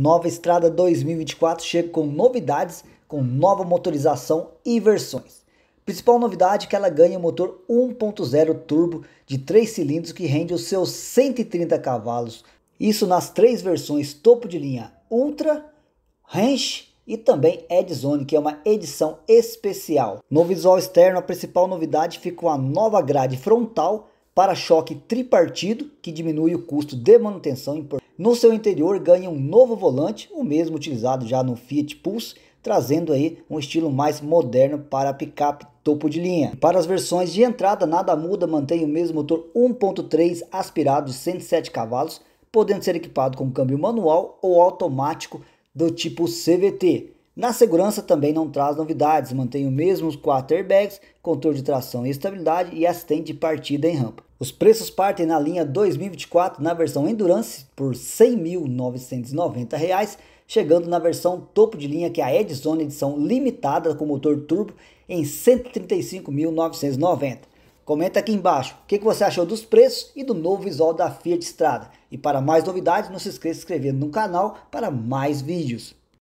Nova Estrada 2024 chega com novidades, com nova motorização e versões. Principal novidade é que ela ganha o motor 1.0 turbo de 3 cilindros que rende os seus 130 cavalos. Isso nas três versões topo de linha Ultra, Range e também Edzone, que é uma edição especial. No visual externo, a principal novidade ficou a nova grade frontal, para-choque tripartido, que diminui o custo de manutenção importante no seu interior ganha um novo volante, o mesmo utilizado já no Fiat Pulse, trazendo aí um estilo mais moderno para a picape topo de linha. Para as versões de entrada, nada muda, mantém o mesmo motor 1.3 aspirado de 107 cavalos, podendo ser equipado com câmbio manual ou automático do tipo CVT. Na segurança também não traz novidades, mantém o mesmo os 4 airbags, controle de tração e estabilidade e assistente de partida em rampa. Os preços partem na linha 2024 na versão Endurance por R$ 100.990, chegando na versão topo de linha que é a Edison edição limitada com motor turbo em R$ 135.990. Comenta aqui embaixo o que você achou dos preços e do novo visual da Fiat Strada. E para mais novidades, não se esqueça de se inscrever no canal para mais vídeos.